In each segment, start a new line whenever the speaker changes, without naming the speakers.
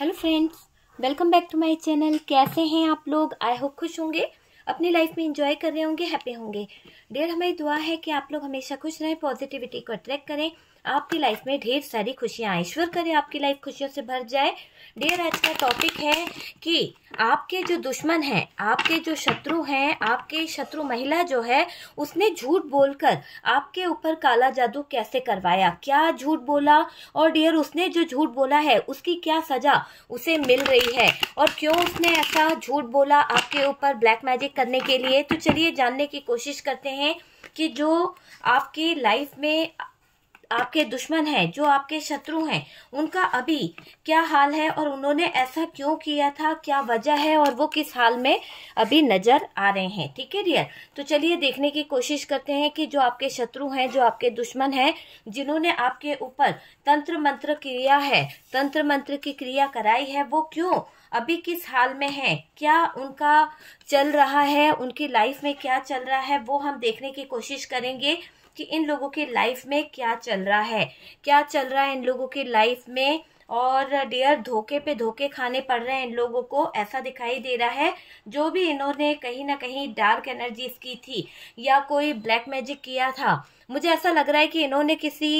Hello friends welcome back to my channel कैसे हैं आप लोग आई होप खुश होंगे अपनी लाइफ में इंजॉय कर रहे होंगे हैप्पी होंगे डेयर हमारी दुआ है कि आप लोग हमेशा खुश रहें पॉजिटिविटी को अट्रैक्ट करें आपकी लाइफ में ढेर सारी खुशियाँ ईश्वर करे आपकी लाइफ खुशियों से भर जाए डेयर आज का टॉपिक है कि आपके जो दुश्मन हैं आपके जो शत्रु हैं आपके शत्रु महिला जो है उसने झूठ बोलकर आपके ऊपर काला जादू कैसे करवाया क्या झूठ बोला और डियर उसने जो झूठ बोला है उसकी क्या सजा उसे मिल रही है और क्यों उसने ऐसा झूठ बोला आपके ऊपर ब्लैक मैजिक करने के लिए तो चलिए जानने की कोशिश करते हैं कि जो आपकी लाइफ में आपके दुश्मन हैं जो आपके शत्रु हैं उनका अभी क्या हाल है और उन्होंने ऐसा क्यों किया था क्या वजह है और वो किस हाल में अभी नजर आ रहे हैं ठीक है डियर तो चलिए देखने की कोशिश करते हैं कि जो आपके शत्रु हैं जो आपके दुश्मन हैं जिन्होंने आपके ऊपर तंत्र मंत्र क्रिया है तंत्र मंत्र की क्रिया कराई है वो क्यों अभी किस हाल में है क्या उनका चल रहा है उनकी लाइफ में क्या चल रहा है वो हम देखने की कोशिश करेंगे कि इन लोगों के लाइफ में क्या चल रहा है क्या चल रहा है इन लोगों के लाइफ में और डियर धोखे पे धोखे खाने पड़ रहे हैं इन लोगों को ऐसा दिखाई दे रहा है जो भी इन्होंने कहीं ना कहीं डार्क एनर्जीज की थी या कोई ब्लैक मैजिक किया था मुझे ऐसा लग रहा है कि इन्होंने किसी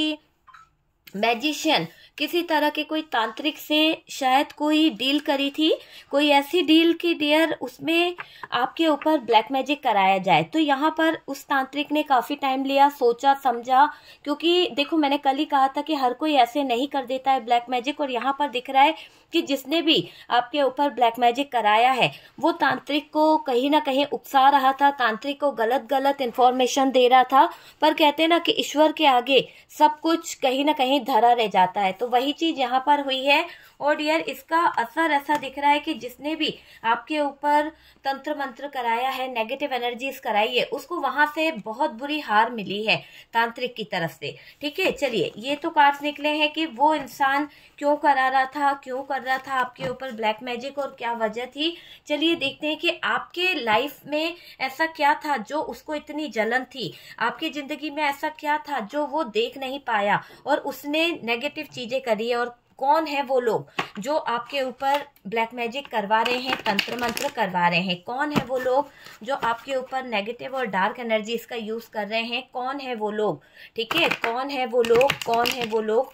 मैजिशियन किसी तरह के कोई तांत्रिक से शायद कोई डील करी थी कोई ऐसी डील की डियर उसमें आपके ऊपर ब्लैक मैजिक कराया जाए तो यहाँ पर उस तांत्रिक ने काफ़ी टाइम लिया सोचा समझा क्योंकि देखो मैंने कल ही कहा था कि हर कोई ऐसे नहीं कर देता है ब्लैक मैजिक और यहाँ पर दिख रहा है कि जिसने भी आपके ऊपर ब्लैक मैजिक कराया है वो तांत्रिक को कहीं ना कहीं उकसा रहा था तांत्रिक को गलत गलत इन्फॉर्मेशन दे रहा था पर कहते ना कि ईश्वर के आगे सब कुछ कहीं ना कहीं धरा रह जाता है तो वही चीज यहाँ पर हुई है और डियर इसका असर ऐसा दिख रहा है कि जिसने भी आपके ऊपर तंत्र मंत्र कराया है नेगेटिव एनर्जीज कराई है उसको वहां से बहुत बुरी हार मिली है तांत्रिक की तरफ से ठीक है चलिए ये तो कार्ड्स निकले हैं कि वो इंसान क्यों करा रहा था क्यों कर रहा था आपके ऊपर ब्लैक मैजिक और क्या वजह थी चलिए देखते हैं कि आपके लाइफ में ऐसा क्या था जो उसको इतनी जलन थी आपकी ज़िंदगी में ऐसा क्या था जो वो देख नहीं पाया और उसने नेगेटिव चीज़ें करी है और कौन है वो लोग जो आपके ऊपर ब्लैक मैजिक करवा रहे हैं तंत्र मंत्र करवा रहे हैं कौन है वो लोग जो आपके ऊपर नेगेटिव और डार्क एनर्जी इसका यूज़ कर रहे हैं कौन है वो लोग ठीक है कौन है वो लोग कौन है वो लोग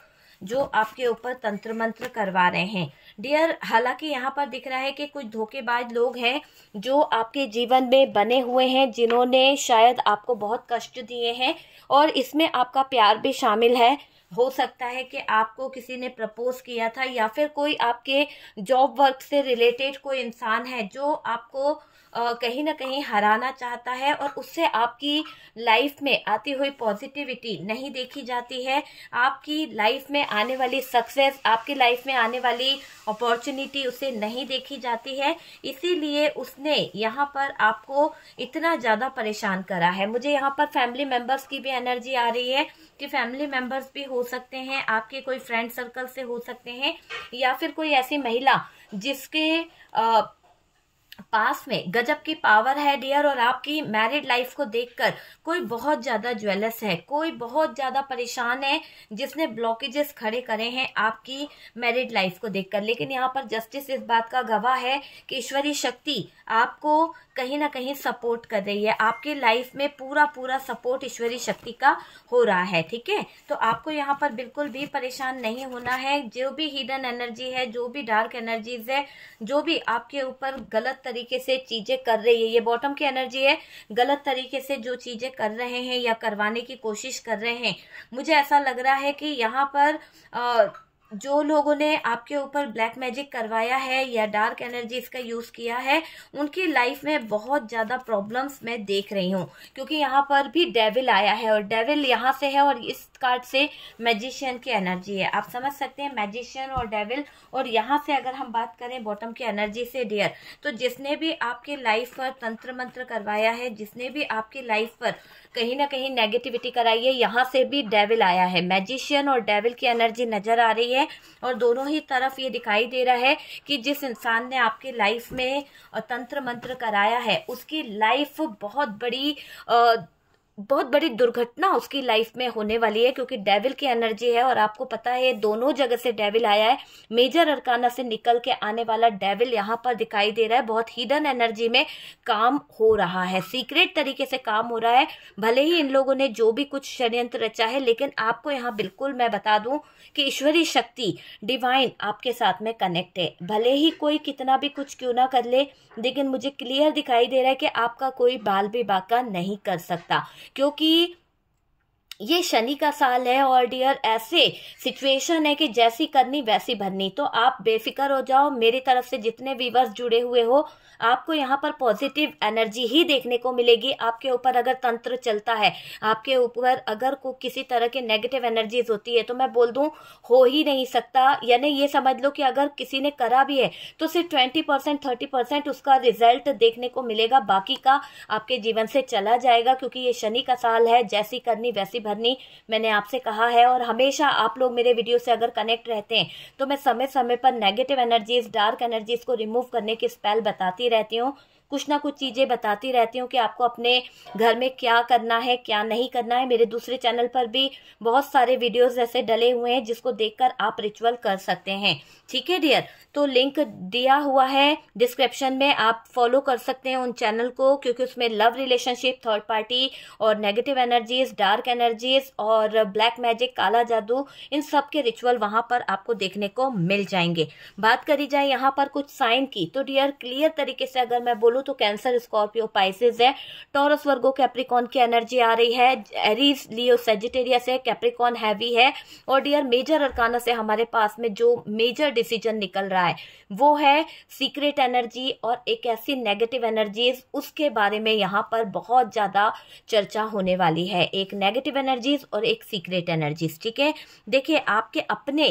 जो आपके ऊपर तंत्र मंत्र करवा रहे हैं डियर हालांकि यहाँ पर दिख रहा है कि कुछ धोखेबाज लोग हैं जो आपके जीवन में बने हुए हैं जिन्होंने शायद आपको बहुत कष्ट दिए हैं और इसमें आपका प्यार भी शामिल है हो सकता है कि आपको किसी ने प्रपोज किया था या फिर कोई आपके जॉब वर्क से रिलेटेड कोई इंसान है जो आपको कहीं ना कहीं हराना चाहता है और उससे आपकी लाइफ में आती हुई पॉजिटिविटी नहीं देखी जाती है आपकी लाइफ में आने वाली सक्सेस आपकी लाइफ में आने वाली अपॉर्चुनिटी उसे नहीं देखी जाती है इसीलिए उसने यहाँ पर आपको इतना ज़्यादा परेशान करा है मुझे यहाँ पर फैमिली मेम्बर्स की भी एनर्जी आ रही है कि फैमिली मेम्बर्स भी हो सकते हैं आपके कोई फ्रेंड सर्कल से हो सकते हैं या फिर कोई ऐसी महिला जिसके आ, पास में गजब की पावर है डियर और आपकी मैरिड लाइफ को देखकर कोई बहुत ज़्यादा ज्वेलस है कोई बहुत ज़्यादा परेशान है जिसने ब्लॉकेजेस खड़े करे हैं आपकी मैरिड लाइफ को देखकर लेकिन यहाँ पर जस्टिस इस बात का गवाह है कि ईश्वरीय शक्ति आपको कहीं ना कहीं सपोर्ट कर रही है आपके लाइफ में पूरा पूरा सपोर्ट ईश्वरी शक्ति का हो रहा है ठीक है तो आपको यहाँ पर बिल्कुल भी परेशान नहीं होना है जो भी हिडन एनर्जी है जो भी डार्क एनर्जीज है जो भी आपके ऊपर गलत तरीके से चीजें कर रही है ये बॉटम की एनर्जी है गलत तरीके से जो चीजें कर रहे हैं या करवाने की कोशिश कर रहे हैं मुझे ऐसा लग रहा है कि यहाँ पर आ, जो लोगों ने आपके ऊपर ब्लैक मैजिक करवाया है या डार्क एनर्जी इसका यूज़ किया है उनकी लाइफ में बहुत ज़्यादा प्रॉब्लम्स मैं देख रही हूँ क्योंकि यहाँ पर भी डेविल आया है और डेविल यहाँ से है और इस कार्ड से मैजिशियन की एनर्जी है आप समझ सकते हैं मैजिशियन और डेविल और यहाँ से अगर हम बात करें बॉटम की एनर्जी से डियर तो जिसने भी आपके लाइफ पर तंत्र मंत्र करवाया है जिसने भी आपके लाइफ पर कहीं ना कहीं नेगेटिविटी कराई है यहाँ से भी डेविल आया है मैजिशियन और डेविल की एनर्जी नज़र आ रही है और दोनों ही तरफ ये दिखाई दे रहा है कि जिस इंसान ने आपके लाइफ में तंत्र मंत्र कराया है उसकी लाइफ बहुत बड़ी आ, बहुत बड़ी दुर्घटना उसकी लाइफ में होने वाली है क्योंकि डेविल की एनर्जी है और आपको पता है दोनों जगह से डेविल आया है मेजर अरकाना से निकल के आने वाला डेविल यहाँ पर दिखाई दे रहा है बहुत हिडन एनर्जी में काम हो रहा है सीक्रेट तरीके से काम हो रहा है भले ही इन लोगों ने जो भी कुछ षड्यंत्र रचा है लेकिन आपको यहाँ बिल्कुल मैं बता दू कि ईश्वरीय शक्ति डिवाइन आपके साथ में कनेक्ट है भले ही कोई कितना भी कुछ क्यों ना कर ले लेकिन मुझे क्लियर दिखाई दे रहा है कि आपका कोई बाल भी बाका नहीं कर सकता क्योंकि ये शनि का साल है और डियर ऐसे सिचुएशन है कि जैसी करनी वैसी भरनी तो आप बेफिक्र हो जाओ मेरी तरफ से जितने व्यूवर्स जुड़े हुए हो आपको यहाँ पर पॉजिटिव एनर्जी ही देखने को मिलेगी आपके ऊपर अगर तंत्र चलता है आपके ऊपर अगर को किसी तरह के नेगेटिव एनर्जीज होती है तो मैं बोल दूँ हो ही नहीं सकता यानी ये समझ लो कि अगर किसी ने करा भी है तो सिर्फ ट्वेंटी परसेंट थर्टी परसेंट उसका रिजल्ट देखने को मिलेगा बाकी का आपके जीवन से चला जाएगा क्योंकि ये शनि का साल है जैसी करनी वैसी भरनी मैंने आपसे कहा है और हमेशा आप लोग मेरे वीडियो से अगर कनेक्ट रहते हैं तो मैं समय समय पर नेगेटिव एनर्जीज डार्क एनर्जीज को रिमूव करने की स्पेल बताती रहती हूँ कुछ ना कुछ चीज़ें बताती रहती हूँ कि आपको अपने घर में क्या करना है क्या नहीं करना है मेरे दूसरे चैनल पर भी बहुत सारे वीडियोज़ ऐसे डले हुए हैं जिसको देखकर आप रिचुअल कर सकते हैं ठीक है डियर तो लिंक दिया हुआ है डिस्क्रिप्शन में आप फॉलो कर सकते हैं उन चैनल को क्योंकि उसमें लव रिलेशनशिप थर्ड पार्टी और नेगेटिव एनर्जीज डार्क एनर्जीज और ब्लैक मैजिक काला जादू इन सब के रिचुअल वहां पर आपको देखने को मिल जाएंगे बात करी जाए यहाँ पर कुछ साइन की तो डियर क्लियर तरीके से अगर मैं बोलूँ बोलूँ तो कैंसर स्कॉर्पियो पाइसिस है टॉरस वर्गो कैप्रिकॉन की एनर्जी आ रही है एरीज लियो सेजिटेरियस है कैप्रिकॉन हैवी है और डियर मेजर अरकाना से हमारे पास में जो मेजर डिसीजन निकल रहा है वो है सीक्रेट एनर्जी और एक ऐसी नेगेटिव एनर्जीज उसके बारे में यहाँ पर बहुत ज़्यादा चर्चा होने वाली है एक नेगेटिव एनर्जीज और एक सीक्रेट एनर्जीज ठीक है देखिए आपके अपने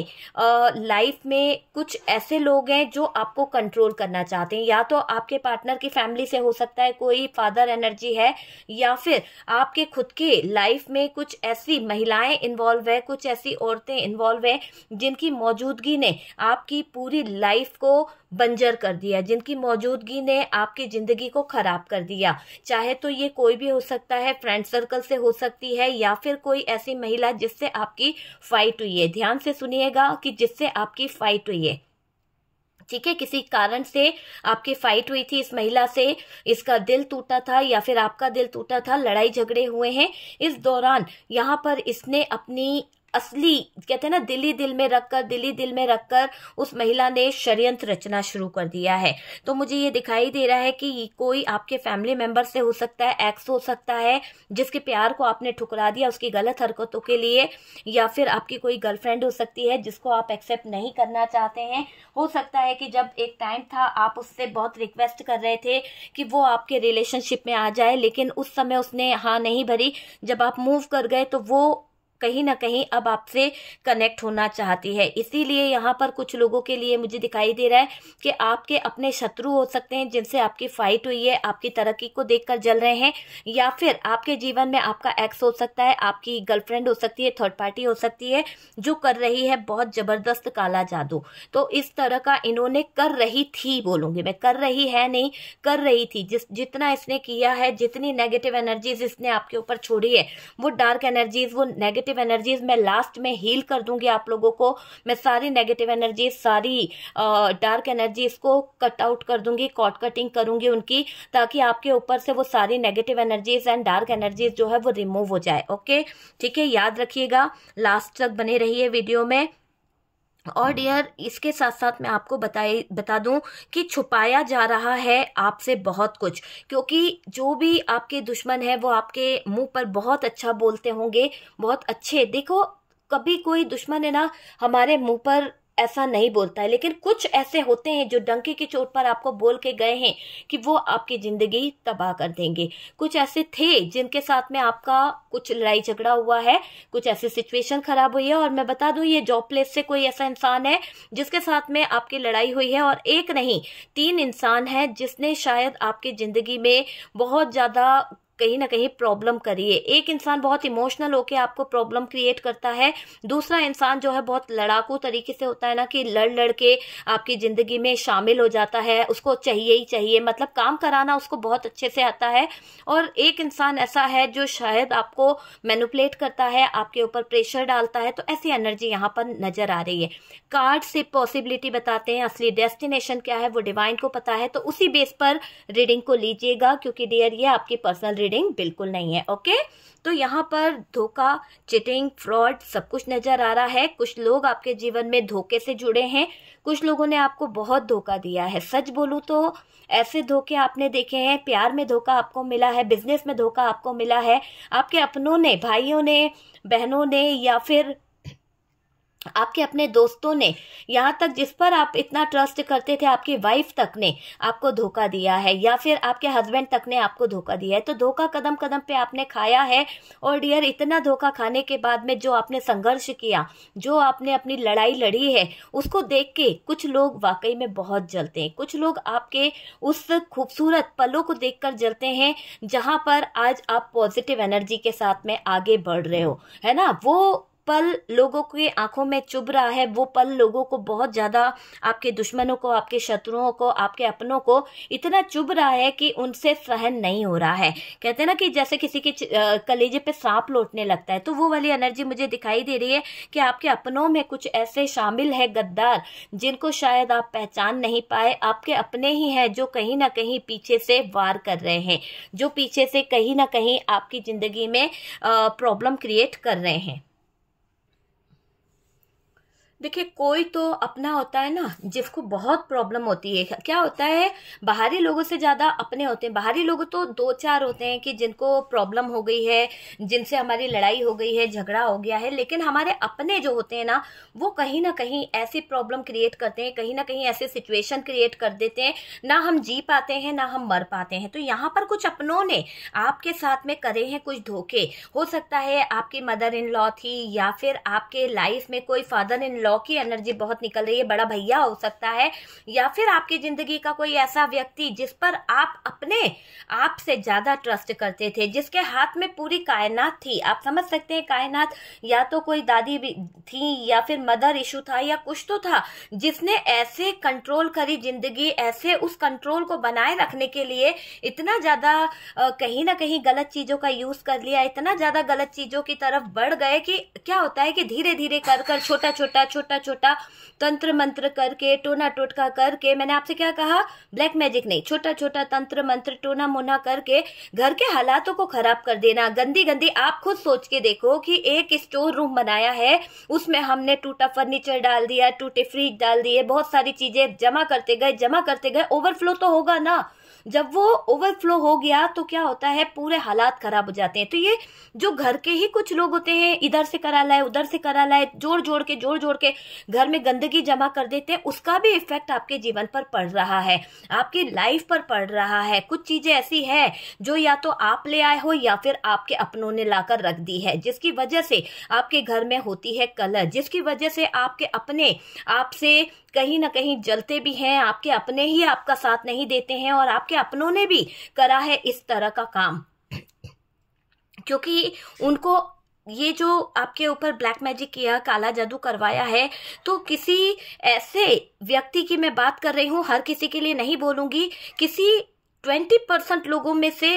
लाइफ में कुछ ऐसे लोग हैं जो आपको कंट्रोल करना चाहते हैं या तो आपके पार्टनर की फैमिली से हो सकता है कोई फादर एनर्जी है या फिर आपके खुद के लाइफ में कुछ ऐसी महिलाएं इन्वॉल्व है कुछ ऐसी औरतें इन्वॉल्व है जिनकी मौजूदगी ने आपकी पूरी लाइफ को बंजर कर दिया जिनकी मौजूदगी ने आपकी ज़िंदगी को ख़राब कर दिया चाहे तो ये कोई भी हो सकता है फ्रेंड सर्कल से हो सकती है या फिर कोई ऐसी महिला जिससे आपकी फाइट हुई है ध्यान से सुनिएगा कि जिससे आपकी फाइट हुई है ठीक है किसी कारण से आपकी फाइट हुई थी इस महिला से इसका दिल टूटा था या फिर आपका दिल टूटा था लड़ाई झगड़े हुए हैं इस दौरान यहाँ पर इसने अपनी असली कहते हैं ना दिल्ली दिल में रखकर दिल्ली दिल में रखकर उस महिला ने षडयंत्र रचना शुरू कर दिया है तो मुझे ये दिखाई दे रहा है कि कोई आपके फैमिली मेंबर से हो सकता है एक्स हो सकता है जिसके प्यार को आपने ठुकरा दिया उसकी गलत हरकतों के लिए या फिर आपकी कोई गर्लफ्रेंड हो सकती है जिसको आप एक्सेप्ट नहीं करना चाहते हैं हो सकता है कि जब एक टाइम था आप उससे बहुत रिक्वेस्ट कर रहे थे कि वो आपके रिलेशनशिप में आ जाए लेकिन उस समय उसने हाँ नहीं भरी जब आप मूव कर गए तो वो कहीं ना कहीं अब आपसे कनेक्ट होना चाहती है इसीलिए यहाँ पर कुछ लोगों के लिए मुझे दिखाई दे रहा है कि आपके अपने शत्रु हो सकते हैं जिनसे आपकी फाइट हुई है आपकी तरक्की को देखकर जल रहे हैं या फिर आपके जीवन में आपका एक्स हो सकता है आपकी गर्लफ्रेंड हो सकती है थर्ड पार्टी हो सकती है जो कर रही है बहुत जबरदस्त काला जादू तो इस तरह का इन्होंने कर रही थी बोलूंगी मैं कर रही है नहीं कर रही थी जिस जितना इसने किया है जितनी नेगेटिव एनर्जीज इसने आपके ऊपर छोड़ी है वो डार्क एनर्जीज वो नेगेटिव नेगेटिव एनर्जीज मैं लास्ट में हील कर दूंगी आप लोगों को मैं सारी नेगेटिव एनर्जी सारी डार्क एनर्जी इसको कट आउट कर दूंगी कॉट कटिंग करूंगी उनकी ताकि आपके ऊपर से वो सारी negative energies and dark energies जो है वो रिमूव हो जाए ओके ठीक है याद रखिएगा लास्ट तक बने रहिए वीडियो में और डियर हाँ। इसके साथ साथ मैं आपको बताई बता दूं कि छुपाया जा रहा है आपसे बहुत कुछ क्योंकि जो भी आपके दुश्मन है वो आपके मुंह पर बहुत अच्छा बोलते होंगे बहुत अच्छे देखो कभी कोई दुश्मन है ना हमारे मुंह पर ऐसा नहीं बोलता है लेकिन कुछ ऐसे होते हैं जो डंके की चोट पर आपको बोल के गए हैं कि वो आपकी ज़िंदगी तबाह कर देंगे कुछ ऐसे थे जिनके साथ में आपका कुछ लड़ाई झगड़ा हुआ है कुछ ऐसी सिचुएशन ख़राब हुई है और मैं बता दूं ये जॉब प्लेस से कोई ऐसा इंसान है जिसके साथ में आपकी लड़ाई हुई है और एक नहीं तीन इंसान है जिसने शायद आपकी ज़िंदगी में बहुत ज़्यादा कहीं ना कहीं प्रॉब्लम करिए एक इंसान बहुत इमोशनल होकर आपको प्रॉब्लम क्रिएट करता है दूसरा इंसान जो है बहुत लड़ाकू तरीके से होता है ना कि लड़ लड़ के आपकी ज़िंदगी में शामिल हो जाता है उसको चाहिए ही चाहिए मतलब काम कराना उसको बहुत अच्छे से आता है और एक इंसान ऐसा है जो शायद आपको मैनुपलेट करता है आपके ऊपर प्रेशर डालता है तो ऐसी एनर्जी यहाँ पर नज़र आ रही है कार्ड से पॉसिबिलिटी बताते हैं असली डेस्टिनेशन क्या है वो डिवाइन को पता है तो उसी बेस पर रीडिंग को लीजिएगा क्योंकि डियर ये आपकी पर्सनल रीडिंग बिल्कुल नहीं है ओके तो यहाँ पर धोखा चिटिंग फ्रॉड सब कुछ नज़र आ रहा है कुछ लोग आपके जीवन में धोखे से जुड़े हैं कुछ लोगों ने आपको बहुत धोखा दिया है सच बोलूँ तो ऐसे धोखे आपने देखे हैं प्यार में धोखा आपको मिला है बिजनेस में धोखा आपको मिला है आपके अपनों ने भाइयों ने बहनों ने या फिर आपके अपने दोस्तों ने यहाँ तक जिस पर आप इतना ट्रस्ट करते थे आपकी वाइफ तक ने आपको धोखा दिया है या फिर आपके हस्बैंड तक ने आपको धोखा दिया है तो धोखा कदम कदम पे आपने खाया है और डियर इतना धोखा खाने के बाद में जो आपने संघर्ष किया जो आपने अपनी लड़ाई लड़ी है उसको देख के कुछ लोग वाकई में बहुत जलते हैं कुछ लोग आपके उस खूबसूरत पलों को देख कर जलते हैं जहाँ पर आज आप पॉजिटिव एनर्जी के साथ में आगे बढ़ रहे हो है ना वो पल लोगों की आंखों में चुभ रहा है वो पल लोगों को बहुत ज़्यादा आपके दुश्मनों को आपके शत्रुओं को आपके अपनों को इतना चुभ रहा है कि उनसे सहन नहीं हो रहा है कहते हैं ना कि जैसे किसी के कलेजे पे सांप लौटने लगता है तो वो वाली एनर्जी मुझे दिखाई दे रही है कि आपके अपनों में कुछ ऐसे शामिल है गद्दार जिनको शायद आप पहचान नहीं पाए आपके अपने ही हैं जो कहीं ना कहीं पीछे से वार कर रहे हैं जो पीछे से कहीं ना कहीं आपकी ज़िंदगी में प्रॉब्लम क्रिएट कर रहे हैं देखिए कोई तो अपना होता है ना जिसको बहुत प्रॉब्लम होती है क्या होता है बाहरी लोगों से ज़्यादा अपने होते हैं बाहरी लोग तो दो चार होते हैं कि जिनको प्रॉब्लम हो गई है जिनसे हमारी लड़ाई हो गई है झगड़ा हो गया है लेकिन हमारे अपने जो होते हैं ना वो कहीं ना कहीं ऐसी प्रॉब्लम क्रिएट करते हैं कहीं ना कहीं ऐसे सिचुएशन क्रिएट कर देते हैं ना हम जी पाते हैं ना हम मर पाते हैं तो यहाँ पर कुछ अपनों ने आपके साथ में करे हैं कुछ धोखे हो सकता है आपकी मदर इन लॉ थी या फिर आपके लाइफ में कोई फादर इन लॉ लॉ की एनर्जी बहुत निकल रही है बड़ा भैया हो सकता है या फिर आपकी जिंदगी का कोई ऐसा व्यक्ति जिस पर आप अपने आप से ज्यादा ट्रस्ट करते थे जिसके हाथ में पूरी कायनात थी आप समझ सकते हैं कायनात या तो कोई दादी भी थी या फिर मदर इशू था या कुछ तो था जिसने ऐसे कंट्रोल करी जिंदगी ऐसे उस कंट्रोल को बनाए रखने के लिए इतना ज्यादा कहीं ना कहीं गलत चीजों का यूज कर लिया इतना ज्यादा गलत चीजों की तरफ बढ़ गए कि क्या होता है कि धीरे धीरे कर कर छोटा छोटा छोटा छोटा तंत्र मंत्र करके टोना टोटका करके मैंने आपसे क्या कहा ब्लैक मैजिक नहीं छोटा छोटा तंत्र मंत्र टोना मोना करके घर के हालातों को खराब कर देना गंदी गंदी आप खुद सोच के देखो कि एक स्टोर रूम बनाया है उसमें हमने टूटा फर्नीचर डाल दिया टूटे फ्रिज डाल दिए बहुत सारी चीजें जमा करते गए जमा करते गए ओवरफ्लो तो होगा ना जब वो ओवरफ्लो हो गया तो क्या होता है पूरे हालात खराब हो जाते हैं तो ये जो घर के ही कुछ लोग होते हैं इधर से करा लाए उधर से करा लाए जोड़ जोड़ के जोड़ जोड़ के घर में गंदगी जमा कर देते हैं उसका भी इफेक्ट आपके जीवन पर पड़ रहा है आपकी लाइफ पर पड़ रहा है कुछ चीजें ऐसी है जो या तो आप ले आए हो या फिर आपके अपनों ने लाकर रख दी है जिसकी वजह से आपके घर में होती है कलर जिसकी वजह से आपके अपने आपसे कहीं ना कहीं जलते भी हैं आपके अपने ही आपका साथ नहीं देते हैं और आपके अपनों ने भी करा है इस तरह का काम क्योंकि उनको ये जो आपके ऊपर ब्लैक मैजिक किया काला जादू करवाया है तो किसी ऐसे व्यक्ति की मैं बात कर रही हूँ हर किसी के लिए नहीं बोलूंगी किसी ट्वेंटी परसेंट लोगों में से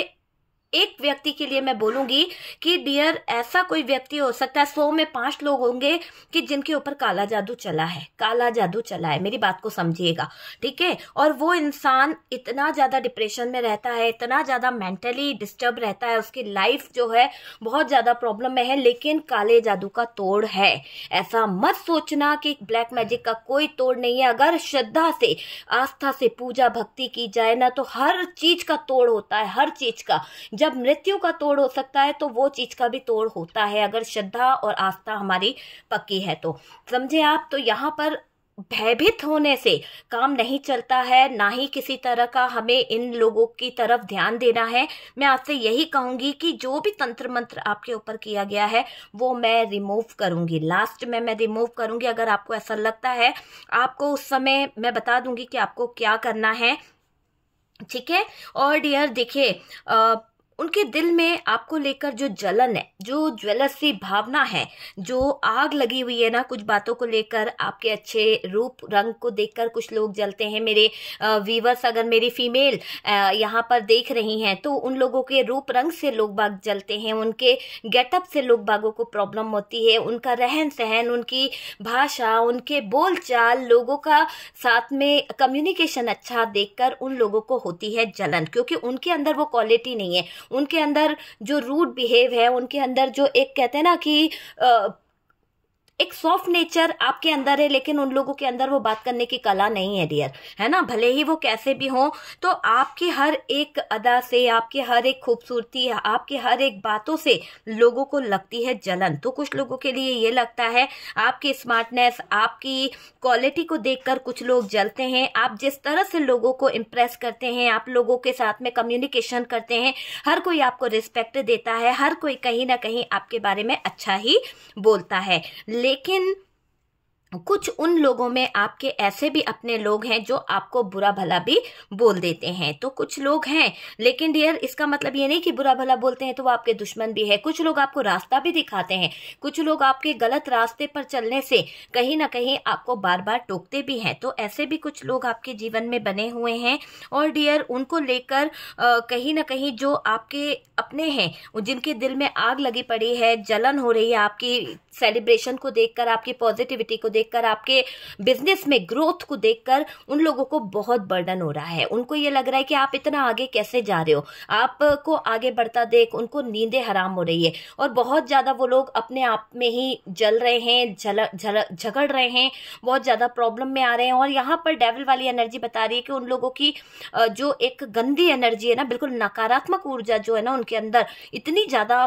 एक व्यक्ति के लिए मैं बोलूंगी कि डियर ऐसा कोई व्यक्ति हो सकता है सौ में पांच लोग होंगे कि जिनके ऊपर काला जादू चला है काला जादू चला है मेरी बात को समझिएगा ठीक है और वो इंसान इतना ज़्यादा डिप्रेशन में रहता है इतना ज़्यादा मेंटली डिस्टर्ब रहता है उसकी लाइफ जो है बहुत ज़्यादा प्रॉब्लम में है लेकिन काले जादू का तोड़ है ऐसा मत सोचना कि ब्लैक मैजिक का कोई तोड़ नहीं है अगर श्रद्धा से आस्था से पूजा भक्ति की जाए ना तो हर चीज का तोड़ होता है हर चीज का जब मृत्यु का तोड़ हो सकता है तो वो चीज का भी तोड़ होता है अगर श्रद्धा और आस्था हमारी पक्की है तो समझे आप तो यहाँ पर भयभीत होने से काम नहीं चलता है ना ही किसी तरह का हमें इन लोगों की तरफ ध्यान देना है मैं आपसे यही कहूंगी कि जो भी तंत्र मंत्र आपके ऊपर किया गया है वो मैं रिमूव करूंगी लास्ट में मैं रिमूव करूंगी अगर आपको ऐसा लगता है आपको उस समय मैं बता दूंगी कि आपको क्या करना है ठीक है और डियर देखिए उनके दिल में आपको लेकर जो जलन है जो ज्वेलस सी भावना है जो आग लगी हुई है ना कुछ बातों को लेकर आपके अच्छे रूप रंग को देखकर कुछ लोग जलते हैं मेरे वीवर्स अगर मेरी फीमेल यहाँ पर देख रही हैं तो उन लोगों के रूप रंग से लोग बाग जलते हैं उनके गेटअप से लोग बागों को प्रॉब्लम होती है उनका रहन सहन उनकी भाषा उनके बोल चाल लोगों का साथ में कम्युनिकेशन अच्छा देखकर उन लोगों को होती है जलन क्योंकि उनके अंदर वो क्वालिटी नहीं है उनके अंदर जो रूड बिहेव है उनके अंदर जो एक कहते हैं ना कि एक सॉफ्ट नेचर आपके अंदर है लेकिन उन लोगों के अंदर वो बात करने की कला नहीं है डियर है ना भले ही वो कैसे भी हो तो आपकी हर एक अदा से आपके हर एक खूबसूरती आपके हर एक बातों से लोगों को लगती है जलन तो कुछ लोगों के लिए ये लगता है आपकी स्मार्टनेस आपकी क्वालिटी को देखकर कुछ लोग जलते हैं आप जिस तरह से लोगों को इम्प्रेस करते हैं आप लोगों के साथ में कम्युनिकेशन करते हैं हर कोई आपको रिस्पेक्ट देता है हर कोई कहीं ना कहीं आपके बारे में अच्छा ही बोलता है they कुछ उन लोगों में आपके ऐसे भी अपने लोग हैं जो आपको बुरा भला भी बोल देते हैं तो कुछ लोग हैं लेकिन डियर इसका मतलब ये नहीं कि बुरा भला बोलते हैं तो वो आपके दुश्मन भी है कुछ लोग आपको रास्ता भी दिखाते हैं कुछ लोग आपके गलत रास्ते पर चलने से कहीं ना कहीं आपको बार बार टोकते भी हैं तो ऐसे भी कुछ लोग आपके जीवन में बने हुए हैं और डियर उनको लेकर कहीं ना कहीं जो आपके अपने हैं जिनके दिल में आग लगी पड़ी है जलन हो रही है आपकी सेलिब्रेशन को देखकर आपकी पॉजिटिविटी को देख देखकर आपके बिजनेस में ग्रोथ को देखकर उन लोगों को बहुत बर्डन हो रहा है उनको ये लग रहा है कि आप इतना आगे कैसे जा रहे हो आपको आगे बढ़ता देख उनको नींदें हराम हो रही है और बहुत ज़्यादा वो लोग अपने आप में ही जल रहे हैं झगड़ रहे हैं बहुत ज़्यादा प्रॉब्लम में आ रहे हैं और यहाँ पर डेवल वाली एनर्जी बता रही है कि उन लोगों की जो एक गंदी एनर्जी है ना बिल्कुल नकारात्मक ऊर्जा जो है ना उनके अंदर इतनी ज़्यादा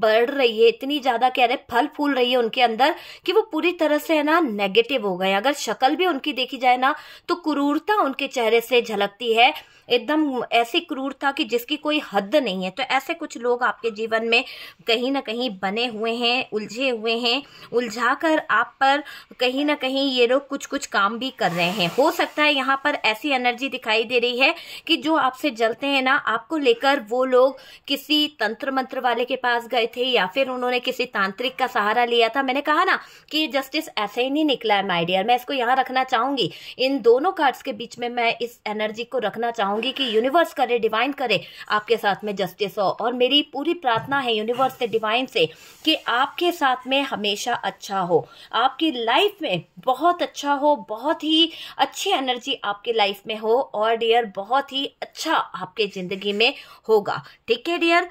बढ़ रही है इतनी ज्यादा कह रहे फल फूल रही है उनके अंदर कि वो पूरी तरह से है ना नेगेटिव हो गए अगर शक्ल भी उनकी देखी जाए ना तो क्रूरता उनके चेहरे से झलकती है एकदम ऐसी था कि जिसकी कोई हद नहीं है तो ऐसे कुछ लोग आपके जीवन में कहीं ना कहीं बने हुए हैं उलझे हुए हैं उलझा कर आप पर कहीं ना कहीं ये लोग कुछ कुछ काम भी कर रहे हैं हो सकता है यहाँ पर ऐसी एनर्जी दिखाई दे रही है कि जो आपसे जलते हैं ना आपको लेकर वो लोग किसी तंत्र मंत्र वाले के पास गए थे या फिर उन्होंने किसी तांत्रिक का सहारा लिया था मैंने कहा ना कि जस्टिस ऐसे ही नहीं निकला है माइडियर मैं इसको यहाँ रखना चाहूंगी इन दोनों कार्ड्स के बीच में मैं इस एनर्जी को रखना चाहूंगी चाहूंगी कि यूनिवर्स करे डिवाइन करे आपके साथ में जस्टिस हो और मेरी पूरी प्रार्थना है यूनिवर्स से डिवाइन से कि आपके साथ में हमेशा अच्छा हो आपकी लाइफ में बहुत अच्छा हो बहुत ही अच्छी एनर्जी आपके लाइफ में हो और डियर बहुत ही अच्छा आपके जिंदगी में होगा ठीक है डियर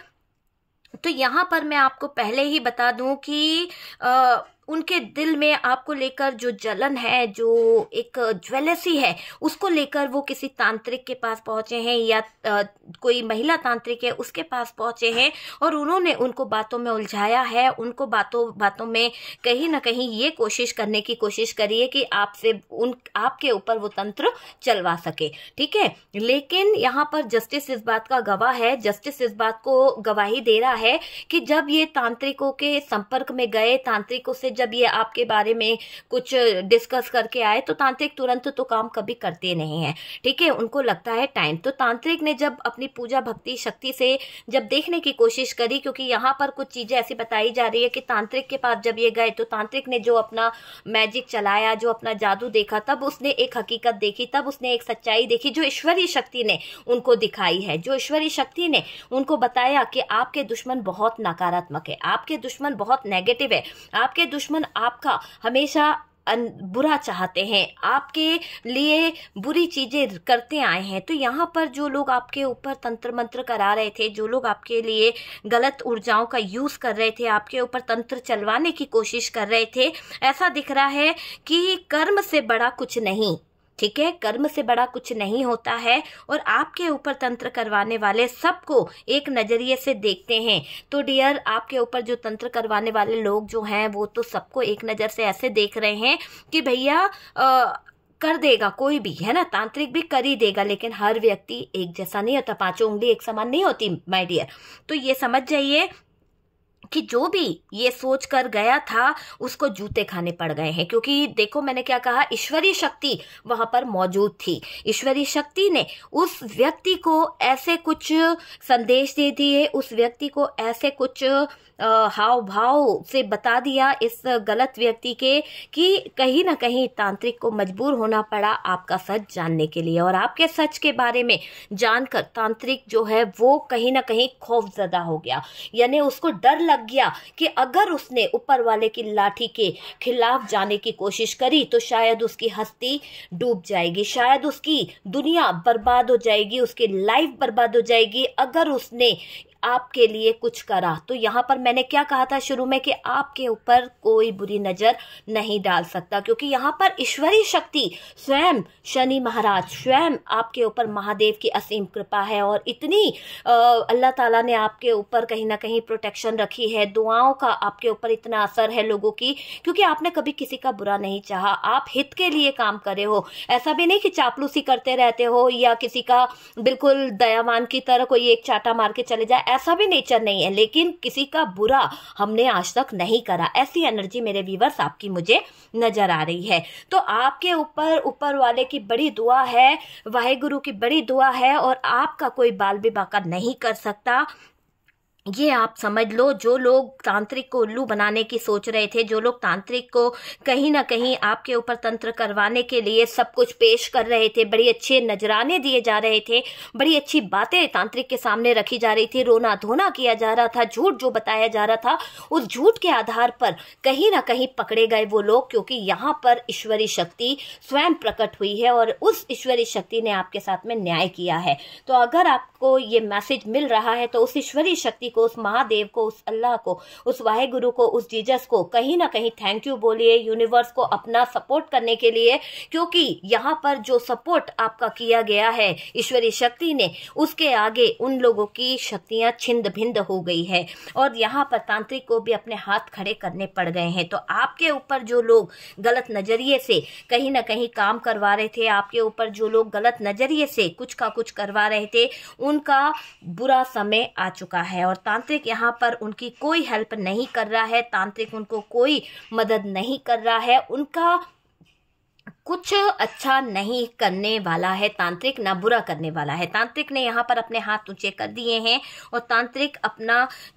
तो यहां पर मैं आपको पहले ही बता दूं कि आ, उनके दिल में आपको लेकर जो जलन है जो एक ज्वेलसी है उसको लेकर वो किसी तांत्रिक के पास पहुंचे हैं या कोई महिला तांत्रिक है उसके पास पहुंचे हैं और उन्होंने उनको बातों में उलझाया है उनको बातों बातों में कहीं ना कहीं ये कोशिश करने की कोशिश करिए कि आपसे उन आपके ऊपर वो तंत्र चलवा सके ठीक है लेकिन यहाँ पर जस्टिस इस बात का गवाह है जस्टिस इस बात को गवाही दे रहा है कि जब ये तांत्रिकों के संपर्क में गए तांत्रिकों से जब ये आपके बारे में कुछ डिस्कस करके आए तो तांत्रिक तुरंत तो काम कभी करते नहीं है ठीक है उनको लगता है टाइम तो तांत्रिक ने जब अपनी पूजा भक्ति शक्ति से जब देखने की कोशिश करी क्योंकि यहाँ पर कुछ चीज़ें ऐसी बताई जा रही है कि तांत्रिक के पास जब ये गए तो तांत्रिक ने जो अपना मैजिक चलाया जो अपना जादू देखा तब उसने एक हकीकत देखी तब उसने एक सच्चाई देखी जो ईश्वरीय शक्ति ने उनको दिखाई है जो ईश्वरीय शक्ति ने उनको बताया कि आपके दुश्मन बहुत नकारात्मक है आपके दुश्मन बहुत नेगेटिव है आपके दुश्मन दुश्मन आपका हमेशा बुरा चाहते हैं आपके लिए बुरी चीजें करते आए हैं तो यहाँ पर जो लोग आपके ऊपर तंत्र मंत्र करा रहे थे जो लोग आपके लिए गलत ऊर्जाओं का यूज कर रहे थे आपके ऊपर तंत्र चलवाने की कोशिश कर रहे थे ऐसा दिख रहा है कि कर्म से बड़ा कुछ नहीं ठीक है कर्म से बड़ा कुछ नहीं होता है और आपके ऊपर तंत्र करवाने वाले सबको एक नज़रिए से देखते हैं तो डियर आपके ऊपर जो तंत्र करवाने वाले लोग जो हैं वो तो सबको एक नज़र से ऐसे देख रहे हैं कि भैया कर देगा कोई भी है ना तांत्रिक भी कर ही देगा लेकिन हर व्यक्ति एक जैसा नहीं होता पांचों उंगली एक समान नहीं होती माय डियर तो ये समझ जाइए कि जो भी ये सोच कर गया था उसको जूते खाने पड़ गए हैं क्योंकि देखो मैंने क्या कहा ईश्वरीय शक्ति वहां पर मौजूद थी ईश्वरीय शक्ति ने उस व्यक्ति को ऐसे कुछ संदेश दे दिए उस व्यक्ति को ऐसे कुछ हाव भाव से बता दिया इस गलत व्यक्ति के कि कहीं ना कहीं तांत्रिक को मजबूर होना पड़ा आपका सच जानने के लिए और आपके सच के बारे में जानकर तांत्रिक जो है वो कहीं ना कहीं खौफजदा हो गया यानी उसको डर लग गया कि अगर उसने ऊपर वाले की लाठी के खिलाफ जाने की कोशिश करी तो शायद उसकी हस्ती डूब जाएगी शायद उसकी दुनिया बर्बाद हो जाएगी उसकी लाइफ बर्बाद हो जाएगी अगर उसने आपके लिए कुछ करा तो यहाँ पर मैंने क्या कहा था शुरू में कि आपके ऊपर कोई बुरी नज़र नहीं डाल सकता क्योंकि यहाँ पर ईश्वरीय शक्ति स्वयं शनि महाराज स्वयं आपके ऊपर महादेव की असीम कृपा है और इतनी अल्लाह ताला ने आपके ऊपर कहीं ना कहीं प्रोटेक्शन रखी है दुआओं का आपके ऊपर इतना असर है लोगों की क्योंकि आपने कभी किसी का बुरा नहीं चाह आप हित के लिए काम करे हो ऐसा भी नहीं कि चापलूसी करते रहते हो या किसी का बिल्कुल दयावान की तरह कोई एक चाटा मार के चले जाए ऐसा भी नेचर नहीं है लेकिन किसी का बुरा हमने आज तक नहीं करा ऐसी एनर्जी मेरे व्यूवर्स आपकी मुझे नजर आ रही है तो आपके ऊपर ऊपर वाले की बड़ी दुआ है वाहेगुरु की बड़ी दुआ है और आपका कोई बाल भी बाका नहीं कर सकता ये हाँ, आप समझ लो जो लोग तांत्रिक को उल्लू बनाने की सोच रहे थे जो लोग तांत्रिक को कहीं ना कहीं आपके ऊपर तंत्र करवाने के लिए सब कुछ पेश कर रहे थे बड़ी अच्छे नजराने दिए जा रहे थे बड़ी अच्छी बातें तांत्रिक के सामने रखी जा रही थी रोना धोना किया जा रहा था झूठ जो बताया जा रहा था उस झूठ के आधार पर कहीं ना कहीं पकड़े गए वो लोग क्योंकि यहाँ पर ईश्वरी शक्ति स्वयं प्रकट हुई है और उस ईश्वरी शक्ति ने आपके साथ में न्याय किया है तो अगर आपको ये मैसेज मिल रहा है तो उस ईश्वरी शक्ति को को उस महादेव को उस अल्लाह को उस वाहे गुरु को उस जीजस को कहीं ना कहीं थैंक यू बोलिए यूनिवर्स को अपना सपोर्ट करने के लिए क्योंकि यहाँ पर जो सपोर्ट आपका किया गया है ईश्वरीय शक्ति ने उसके आगे उन लोगों की शक्तियाँ छिंद भिंद हो गई है और यहाँ पर तांत्रिक को भी अपने हाथ खड़े करने पड़ गए हैं तो आपके ऊपर जो लोग गलत नज़रिए से कहीं ना कहीं काम करवा रहे थे आपके ऊपर जो लोग गलत नज़रिए से कुछ का कुछ करवा रहे थे उनका बुरा समय आ चुका है और तांत्रिक यहाँ पर उनकी कोई हेल्प नहीं कर रहा है तांत्रिक उनको कोई मदद नहीं कर रहा है उनका कुछ अच्छा नहीं करने वाला है तांत्रिक ना बुरा करने वाला है तांत्रिक ने यहाँ पर अपने हाथ ऊंचे कर दिए हैं और तांत्रिक अपना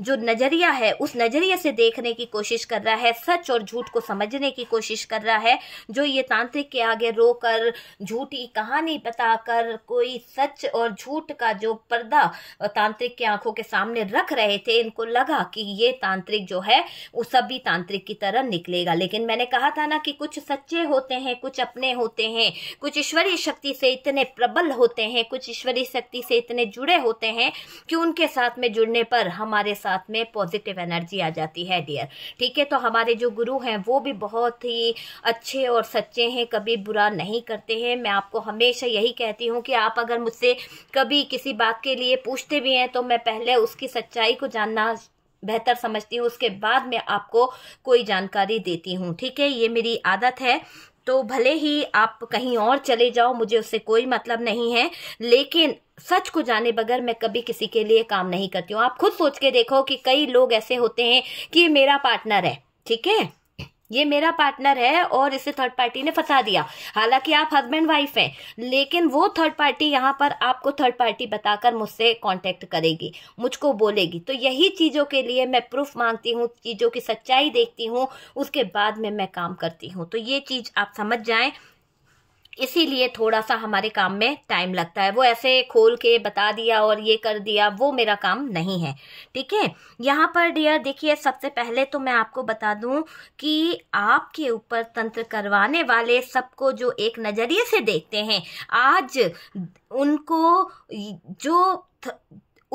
जो नज़रिया है उस नज़रिए से देखने की कोशिश कर रहा है सच और झूठ को समझने की कोशिश कर रहा है जो ये तांत्रिक के आगे रोकर झूठी कहानी बताकर कोई सच और झूठ का जो पर्दा तांत्रिक की आंखों के सामने रख रहे थे इनको लगा कि ये तांत्रिक जो है वो सभी तांत्रिक की तरह निकलेगा लेकिन मैंने कहा था ना कि कुछ सच्चे होते हैं कुछ अपने अपने होते हैं कुछ ईश्वरीय शक्ति से इतने प्रबल होते हैं कुछ ईश्वरीय शक्ति से इतने जुड़े होते हैं कि उनके साथ में जुड़ने पर हमारे साथ में पॉजिटिव एनर्जी आ जाती है डियर ठीक है तो हमारे जो गुरु हैं वो भी बहुत ही अच्छे और सच्चे हैं कभी बुरा नहीं करते हैं मैं आपको हमेशा यही कहती हूँ कि आप अगर मुझसे कभी किसी बात के लिए पूछते भी हैं तो मैं पहले उसकी सच्चाई को जानना बेहतर समझती हूँ उसके बाद मैं आपको कोई जानकारी देती हूँ ठीक है ये मेरी आदत है तो भले ही आप कहीं और चले जाओ मुझे उससे कोई मतलब नहीं है लेकिन सच को जाने बगैर मैं कभी किसी के लिए काम नहीं करती हूँ आप खुद सोच के देखो कि कई लोग ऐसे होते हैं कि मेरा पार्टनर है ठीक है ये मेरा पार्टनर है और इसे थर्ड पार्टी ने फंसा दिया हालांकि आप हस्बैंड वाइफ हैं लेकिन वो थर्ड पार्टी यहाँ पर आपको थर्ड पार्टी बताकर मुझसे कांटेक्ट करेगी मुझको बोलेगी तो यही चीज़ों के लिए मैं प्रूफ मांगती हूँ चीज़ों की सच्चाई देखती हूँ उसके बाद में मैं काम करती हूँ तो ये चीज़ आप समझ जाएँ इसीलिए थोड़ा सा हमारे काम में टाइम लगता है वो ऐसे खोल के बता दिया और ये कर दिया वो मेरा काम नहीं है ठीक है यहाँ पर डियर देखिए सबसे पहले तो मैं आपको बता दूं कि आपके ऊपर तंत्र करवाने वाले सबको जो एक नज़रिए से देखते हैं आज उनको जो थ...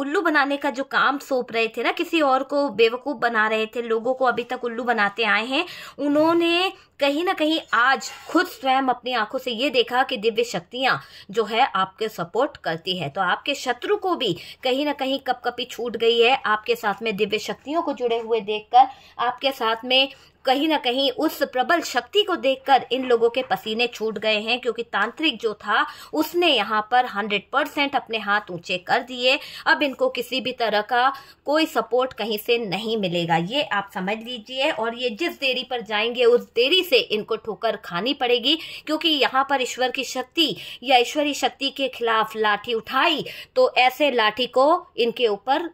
उल्लू बनाने का जो काम सौंप रहे थे ना किसी और को बेवकूफ़ बना रहे थे लोगों को अभी तक उल्लू बनाते आए हैं उन्होंने कहीं ना कहीं आज खुद स्वयं अपनी आंखों से ये देखा कि दिव्य शक्तियां जो है आपके सपोर्ट करती है तो आपके शत्रु को भी कहीं ना कहीं कप कपी छूट गई है आपके साथ में दिव्य शक्तियों को जुड़े हुए देखकर आपके साथ में कहीं ना कहीं उस प्रबल शक्ति को देखकर इन लोगों के पसीने छूट गए हैं क्योंकि तांत्रिक जो था उसने यहाँ पर हंड्रेड परसेंट अपने हाथ ऊंचे कर दिए अब इनको किसी भी तरह का कोई सपोर्ट कहीं से नहीं मिलेगा ये आप समझ लीजिए और ये जिस देरी पर जाएंगे उस देरी से इनको ठोकर खानी पड़ेगी क्योंकि यहाँ पर ईश्वर की शक्ति या ईश्वरी शक्ति के खिलाफ लाठी उठाई तो ऐसे लाठी को इनके ऊपर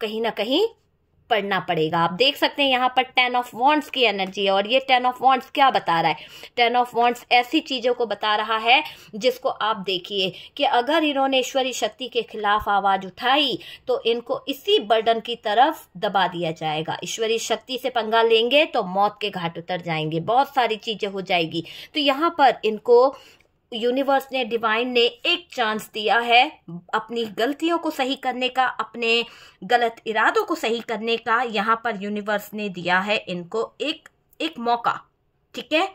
कहीं ना कहीं पढ़ना पड़ेगा आप देख सकते हैं यहाँ पर टेन ऑफ वॉन्ट्स की एनर्जी है और ये टेन ऑफ वॉन्ट्स क्या बता रहा है टेन ऑफ वॉन्ट्स ऐसी चीज़ों को बता रहा है जिसको आप देखिए कि अगर इन्होंने ईश्वरी शक्ति के खिलाफ आवाज़ उठाई तो इनको इसी बर्डन की तरफ दबा दिया जाएगा ईश्वरी शक्ति से पंगा लेंगे तो मौत के घाट उतर जाएंगे बहुत सारी चीज़ें हो जाएगी तो यहाँ पर इनको यूनिवर्स ने डिवाइन ने एक चांस दिया है अपनी गलतियों को सही करने का अपने गलत इरादों को सही करने का यहाँ पर यूनिवर्स ने दिया है इनको एक एक मौका ठीक है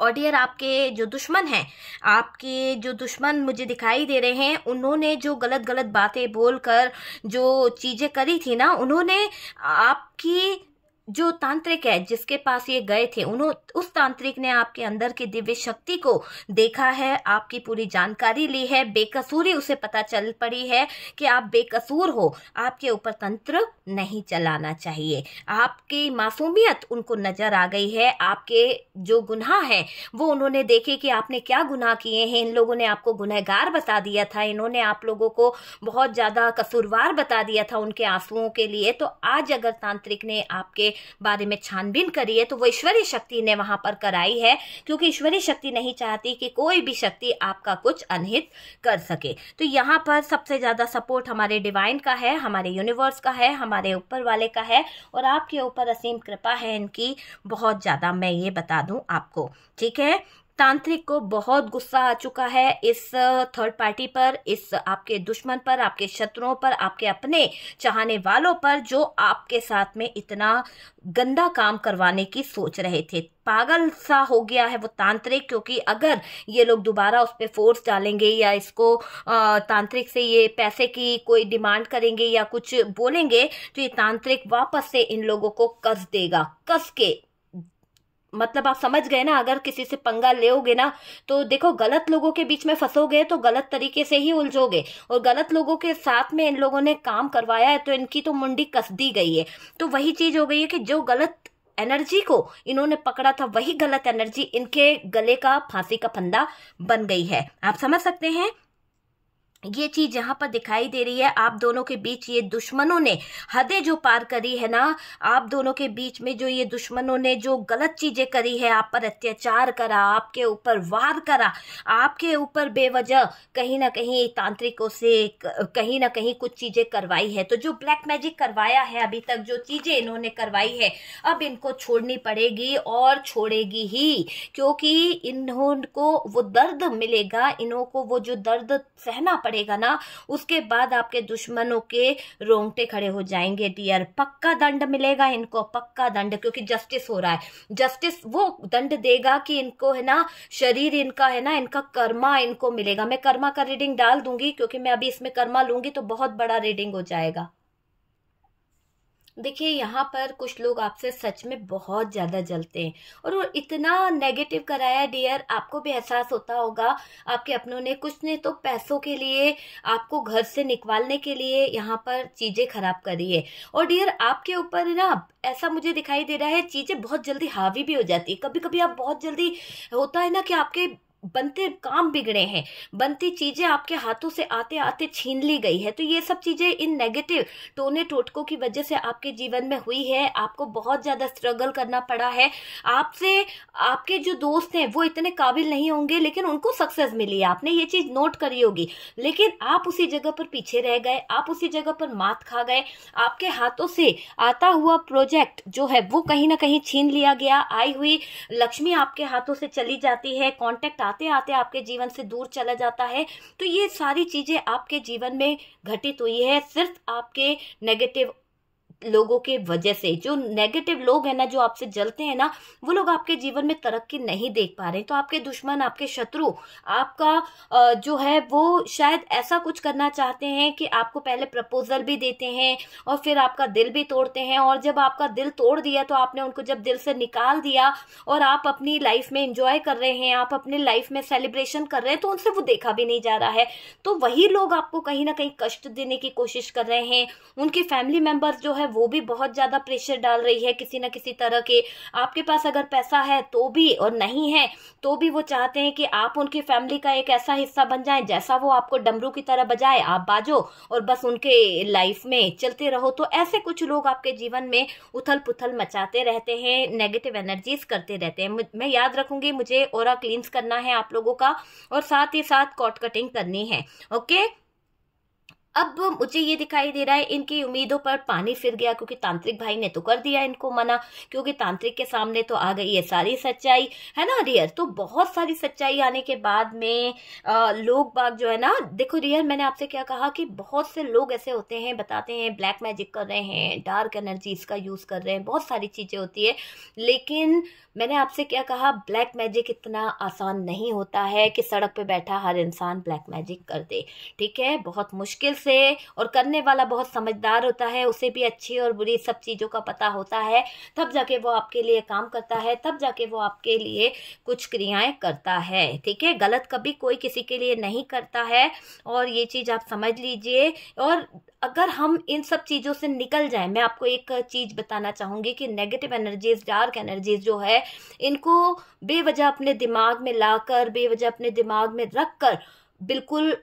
और डियर आपके जो दुश्मन हैं आपके जो दुश्मन मुझे दिखाई दे रहे हैं उन्होंने जो गलत गलत बातें बोलकर जो चीज़ें करी थी ना उन्होंने आपकी जो तांत्रिक है जिसके पास ये गए थे उन्होंने उस तांत्रिक ने आपके अंदर की दिव्य शक्ति को देखा है आपकी पूरी जानकारी ली है बेकसूरी उसे पता चल पड़ी है कि आप बेकसूर हो आपके ऊपर तंत्र नहीं चलाना चाहिए आपकी मासूमियत उनको नज़र आ गई है आपके जो गुनाह हैं वो उन्होंने देखे कि आपने क्या गुनाह किए हैं इन लोगों ने आपको गुनहगार बता दिया था इन्होंने आप लोगों को बहुत ज़्यादा कसूरवार बता दिया था उनके आंसुओं के लिए तो आज अगर तांत्रिक ने आपके बारे में छानबीन करी है तो वो ईश्वरीय शक्ति ने वहां पर कराई है क्योंकि ईश्वरीय शक्ति नहीं चाहती कि कोई भी शक्ति आपका कुछ अनहित कर सके तो यहाँ पर सबसे ज़्यादा सपोर्ट हमारे डिवाइन का है हमारे यूनिवर्स का है हमारे ऊपर वाले का है और आपके ऊपर असीम कृपा है इनकी बहुत ज़्यादा मैं ये बता दूं आपको ठीक है तांत्रिक को बहुत गुस्सा आ चुका है इस थर्ड पार्टी पर इस आपके दुश्मन पर आपके शत्रुओं पर आपके अपने चाहने वालों पर जो आपके साथ में इतना गंदा काम करवाने की सोच रहे थे पागल सा हो गया है वो तांत्रिक क्योंकि अगर ये लोग दोबारा उस पर फोर्स डालेंगे या इसको तांत्रिक से ये पैसे की कोई डिमांड करेंगे या कुछ बोलेंगे तो ये तांत्रिक वापस से इन लोगों को कस देगा कस के मतलब आप समझ गए ना अगर किसी से पंगा लेोगे ना तो देखो गलत लोगों के बीच में फंसोगे तो गलत तरीके से ही उलझोगे और गलत लोगों के साथ में इन लोगों ने काम करवाया है तो इनकी तो मुंडी कस दी गई है तो वही चीज़ हो गई है कि जो गलत एनर्जी को इन्होंने पकड़ा था वही गलत एनर्जी इनके गले का फांसी का फंदा बन गई है आप समझ सकते हैं ये चीज यहाँ पर दिखाई दे रही है आप दोनों के बीच ये दुश्मनों ने हदें जो पार करी है ना आप दोनों के बीच में जो ये दुश्मनों ने जो गलत चीजें करी है आप पर अत्याचार करा आपके ऊपर वार करा आपके ऊपर बेवजह कहीं ना कहीं तांत्रिकों से कहीं ना कहीं कुछ चीजें करवाई है तो जो ब्लैक मैजिक करवाया है अभी तक जो चीजें इन्होंने करवाई है अब इनको छोड़नी पड़ेगी और छोड़ेगी ही क्योंकि इन्हों को वो दर्द मिलेगा इन्हों को वो जो दर्द सहना पड़ेगा ना उसके बाद आपके दुश्मनों के रोंगटे खड़े हो जाएंगे डियर पक्का दंड मिलेगा इनको पक्का दंड क्योंकि जस्टिस हो रहा है जस्टिस वो दंड देगा कि इनको है ना शरीर इनका है ना इनका कर्मा इनको मिलेगा मैं कर्मा का रीडिंग डाल दूंगी क्योंकि मैं अभी इसमें कर्मा लूंगी तो बहुत बड़ा रीडिंग हो जाएगा देखिए यहाँ पर कुछ लोग आपसे सच में बहुत ज़्यादा जलते हैं और वो इतना नेगेटिव कराया डियर आपको भी एहसास होता होगा आपके अपनों ने कुछ ने तो पैसों के लिए आपको घर से निकालने के लिए यहाँ पर चीज़ें खराब करी है और डियर आपके ऊपर ना ऐसा मुझे दिखाई दे रहा है चीज़ें बहुत जल्दी हावी भी हो जाती है कभी कभी आप बहुत जल्दी होता है ना कि आपके बनते काम बिगड़े हैं बनती चीजें आपके हाथों से आते आते छीन ली गई है तो ये सब चीजें इन नेगेटिव टोने टोटकों की वजह से आपके जीवन में हुई है आपको बहुत ज्यादा स्ट्रगल करना पड़ा है आपसे आपके जो दोस्त हैं वो इतने काबिल नहीं होंगे लेकिन उनको सक्सेस मिली है आपने ये चीज नोट करी होगी लेकिन आप उसी जगह पर पीछे रह गए आप उसी जगह पर मात खा गए आपके हाथों से आता हुआ प्रोजेक्ट जो है वो कहीं ना कहीं छीन लिया गया आई हुई लक्ष्मी आपके हाथों से चली जाती है कॉन्टेक्ट आते आते आपके जीवन से दूर चला जाता है तो ये सारी चीज़ें आपके जीवन में घटित हुई है सिर्फ आपके नेगेटिव लोगों के वजह से जो नेगेटिव लोग हैं ना जो आपसे जलते हैं ना वो लोग आपके जीवन में तरक्की नहीं देख पा रहे तो आपके दुश्मन आपके शत्रु आपका जो है वो शायद ऐसा कुछ करना चाहते हैं कि आपको पहले प्रपोजल भी देते हैं और फिर आपका दिल भी तोड़ते हैं और जब आपका दिल तोड़ दिया तो आपने उनको जब दिल से निकाल दिया और आप अपनी लाइफ में इंजॉय कर रहे हैं आप अपने लाइफ में सेलिब्रेशन कर रहे हैं तो उनसे वो देखा भी नहीं जा रहा है तो वही लोग आपको कहीं ना कहीं कष्ट देने की कोशिश कर रहे हैं उनकी फैमिली मेंबर्स जो है वो भी बहुत ज़्यादा प्रेशर डाल रही है किसी ना किसी तरह के आपके पास अगर पैसा है तो भी और नहीं है तो भी वो चाहते हैं कि आप उनकी फैमिली का एक ऐसा हिस्सा बन जाए जैसा वो आपको डमरू की तरह बजाए आप बाजो और बस उनके लाइफ में चलते रहो तो ऐसे कुछ लोग आपके जीवन में उथल पुथल मचाते रहते हैं नेगेटिव एनर्जीज करते रहते हैं मैं याद रखूंगी मुझे और क्लींस करना है आप लोगों का और साथ ही साथ कॉट कटिंग करनी है ओके अब मुझे ये दिखाई दे रहा है इनकी उम्मीदों पर पानी फिर गया क्योंकि तांत्रिक भाई ने तो कर दिया इनको मना क्योंकि तांत्रिक के सामने तो आ गई है सारी सच्चाई है ना रियर तो बहुत सारी सच्चाई आने के बाद में आ, लोग बाग जो है ना देखो रियर मैंने आपसे क्या कहा कि बहुत से लोग ऐसे होते हैं बताते हैं ब्लैक मैजिक कर रहे हैं डार्क एनर्जी इसका यूज़ कर रहे हैं बहुत सारी चीज़ें होती है लेकिन मैंने आपसे क्या कहा ब्लैक मैजिक इतना आसान नहीं होता है कि सड़क पर बैठा हर इंसान ब्लैक मैजिक कर दे ठीक है बहुत मुश्किल से से और करने वाला बहुत समझदार होता है उसे भी अच्छी और बुरी सब चीज़ों का पता होता है तब जाके वो आपके लिए काम करता है तब जाके वो आपके लिए कुछ क्रियाएं करता है ठीक है गलत कभी कोई किसी के लिए नहीं करता है और ये चीज़ आप समझ लीजिए और अगर हम इन सब चीज़ों से निकल जाएं मैं आपको एक चीज़ बताना चाहूँगी कि नेगेटिव एनर्जीज डार्क एनर्जीज जो है इनको बेवजह अपने दिमाग में लाकर बेवजह अपने दिमाग में रख कर बिल्कुल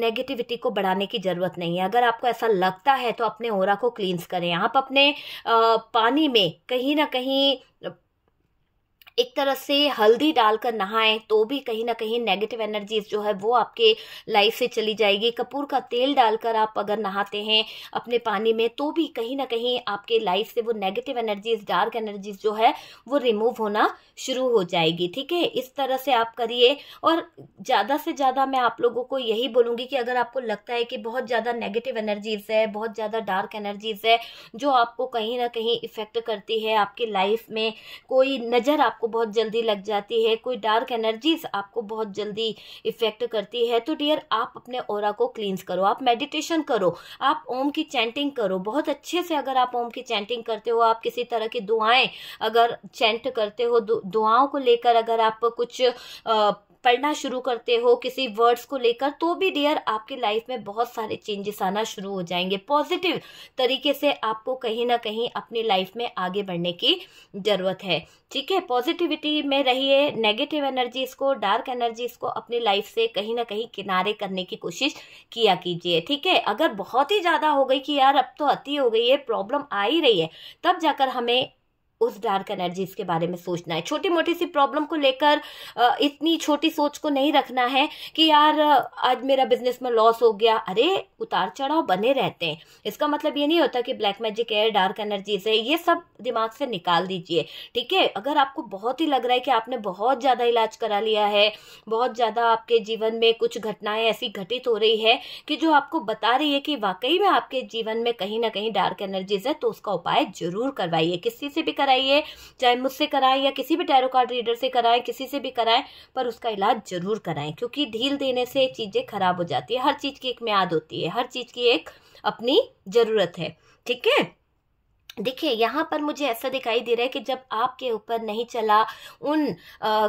नेगेटिविटी को बढ़ाने की ज़रूरत नहीं है अगर आपको ऐसा लगता है तो अपने ओरा को क्लींस करें आप अपने आ, पानी में कहीं ना कहीं एक तरह से हल्दी डालकर नहाएं तो भी कहीं ना कहीं नेगेटिव एनर्जीज जो है वो आपके लाइफ से चली जाएगी कपूर का तेल डालकर आप अगर नहाते हैं अपने पानी में तो भी कहीं ना कहीं आपके लाइफ से वो नेगेटिव एनर्जीज डार्क एनर्जीज जो है वो रिमूव होना शुरू हो जाएगी ठीक है इस तरह से आप करिए और ज़्यादा से ज़्यादा मैं आप लोगों को यही बोलूँगी कि अगर आपको लगता है कि बहुत ज़्यादा नेगेटिव एनर्जीज है बहुत ज़्यादा डार्क एनर्जीज है जो आपको कहीं ना कहीं इफेक्ट करती है आपके लाइफ में कोई नज़र आपको आपको बहुत जल्दी लग जाती है कोई डार्क एनर्जीज आपको बहुत जल्दी इफेक्ट करती है तो डियर आप अपने और को क्लींस करो आप मेडिटेशन करो आप ओम की चैंटिंग करो बहुत अच्छे से अगर आप ओम की चैंटिंग करते हो आप किसी तरह की दुआएं अगर चैंट करते हो दुआओं को लेकर अगर आप कुछ आ, पढ़ना शुरू करते हो किसी वर्ड्स को लेकर तो भी डियर आपके लाइफ में बहुत सारे चेंजेस आना शुरू हो जाएंगे पॉजिटिव तरीके से आपको कहीं ना कहीं अपनी लाइफ में आगे बढ़ने की ज़रूरत है ठीक है पॉजिटिविटी में रहिए नेगेटिव एनर्जीज को डार्क एनर्जीज को अपनी लाइफ से कहीं ना कहीं किनारे करने की कोशिश किया कीजिए ठीक है अगर बहुत ही ज़्यादा हो गई कि यार अब तो अति हो गई है प्रॉब्लम आ ही रही है तब जाकर हमें उस डार्क एनर्जीज के बारे में सोचना है छोटी मोटी सी प्रॉब्लम को लेकर इतनी छोटी सोच को नहीं रखना है कि यार आज मेरा बिजनेस में लॉस हो गया अरे उतार चढ़ाव बने रहते हैं इसका मतलब ये नहीं होता कि ब्लैक मैजिक है डार्क एनर्जीज है ये सब दिमाग से निकाल दीजिए ठीक है अगर आपको बहुत ही लग रहा है कि आपने बहुत ज़्यादा इलाज करा लिया है बहुत ज़्यादा आपके जीवन में कुछ घटनाएं ऐसी घटित हो रही है कि जो आपको बता रही है कि वाकई में आपके जीवन में कहीं ना कहीं डार्क एनर्जीज है तो उसका उपाय जरूर करवाइए किसी से भी कर कराइए चाहे मुझसे कराएं या किसी भी टैरो कार्ड रीडर से कराएं किसी से भी कराएं पर उसका इलाज जरूर कराएं क्योंकि ढील देने से चीज़ें खराब हो जाती है हर चीज़ की एक म्याद होती है हर चीज़ की एक अपनी ज़रूरत है ठीक है देखिए यहाँ पर मुझे ऐसा दिखाई दे रहा है कि जब आपके ऊपर नहीं चला उन आ,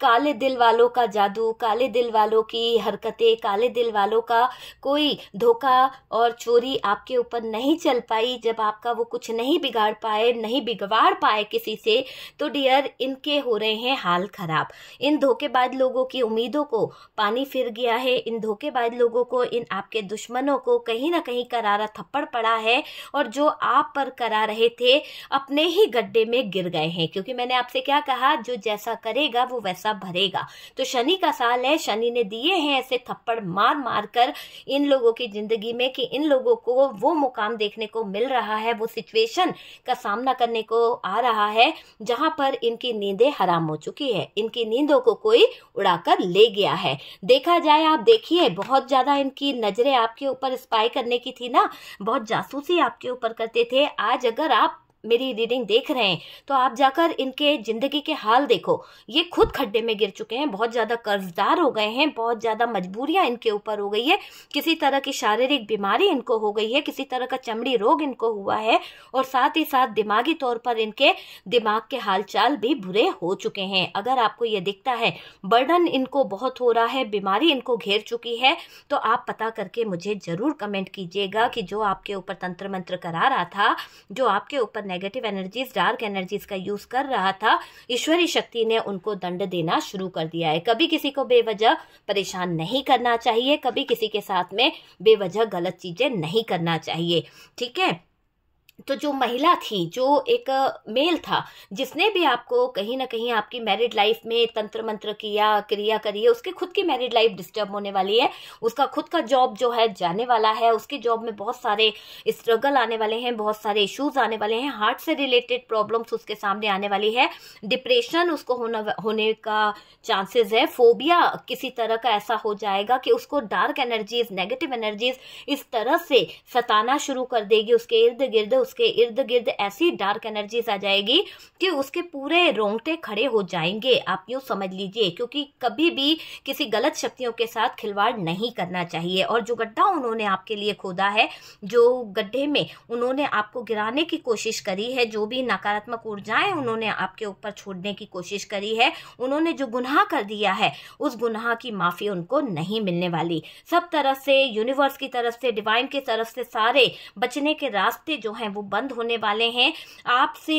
काले दिल वालों का जादू काले दिल वालों की हरकतें काले दिल वालों का कोई धोखा और चोरी आपके ऊपर नहीं चल पाई जब आपका वो कुछ नहीं बिगाड़ पाए नहीं बिगवाड़ पाए किसी से तो डियर इनके हो रहे हैं हाल खराब इन धोखेबाज लोगों की उम्मीदों को पानी फिर गया है इन धोखेबाज लोगों को इन आपके दुश्मनों को कहीं ना कहीं करारा थप्पड़ पड़ा है और जो आप पर करा रहे थे अपने ही गड्ढे में गिर गए हैं क्योंकि मैंने आपसे क्या कहा जो जैसा करेगा वो वैसा पैसा भरेगा तो शनि का साल है शनि ने दिए हैं ऐसे थप्पड़ मार मार कर इन लोगों की जिंदगी में कि इन लोगों को वो मुकाम देखने को मिल रहा है वो सिचुएशन का सामना करने को आ रहा है जहां पर इनकी नींदें हराम हो चुकी है इनकी नींदों को कोई उड़ाकर ले गया है देखा जाए आप देखिए बहुत ज्यादा इनकी नजरें आपके ऊपर स्पाई करने की थी ना बहुत जासूसी आपके ऊपर करते थे आज अगर आप मेरी रीडिंग देख रहे हैं तो आप जाकर इनके ज़िंदगी के हाल देखो ये खुद खड्डे में गिर चुके हैं बहुत ज़्यादा कर्जदार हो गए हैं बहुत ज़्यादा मजबूरियां इनके ऊपर हो गई है किसी तरह की शारीरिक बीमारी इनको हो गई है किसी तरह का चमड़ी रोग इनको हुआ है और साथ ही साथ दिमागी तौर पर इनके दिमाग के हालचाल भी बुरे हो चुके हैं अगर आपको ये दिखता है बर्डन इनको बहुत हो रहा है बीमारी इनको घेर चुकी है तो आप पता करके मुझे ज़रूर कमेंट कीजिएगा कि जो आपके ऊपर तंत्र मंत्र करा रहा था जो आपके ऊपर नेगेटिव एनर्जीज डार्क एनर्जीज का यूज कर रहा था ईश्वरी शक्ति ने उनको दंड देना शुरू कर दिया है कभी किसी को बेवजह परेशान नहीं करना चाहिए कभी किसी के साथ में बेवजह गलत चीजें नहीं करना चाहिए ठीक है तो जो महिला थी जो एक मेल था जिसने भी आपको कहीं ना कहीं आपकी मैरिड लाइफ में तंत्र मंत्र किया क्रिया करी है उसकी खुद की मैरिड लाइफ डिस्टर्ब होने वाली है उसका खुद का जॉब जो है जाने वाला है उसकी जॉब में बहुत सारे स्ट्रगल आने वाले हैं बहुत सारे इश्यूज आने वाले हैं हार्ट से रिलेटेड प्रॉब्लम्स उसके सामने आने वाली है डिप्रेशन उसको होना होने का चांसेस है फोबिया किसी तरह का ऐसा हो जाएगा कि उसको डार्क एनर्जीज नेगेटिव एनर्जीज इस तरह से सताना शुरू कर देगी उसके इर्द गिर्द उसके इर्द गिर्द ऐसी डार्क एनर्जीज आ जाएगी कि उसके पूरे रोंगटे खड़े हो जाएंगे आप यूँ समझ लीजिए क्योंकि कभी भी किसी गलत शक्तियों के साथ खिलवाड़ नहीं करना चाहिए और जो गड्ढा उन्होंने आपके लिए खोदा है जो गड्ढे में उन्होंने आपको गिराने की कोशिश करी है जो भी नकारात्मक ऊर्जाएं उन्होंने आपके ऊपर छोड़ने की कोशिश करी है उन्होंने जो गुनाह कर दिया है उस गुनाह की माफ़ी उनको नहीं मिलने वाली सब तरफ से यूनिवर्स की तरफ से डिवाइन की तरफ से सारे बचने के रास्ते जो हैं वो बंद होने वाले हैं आपसे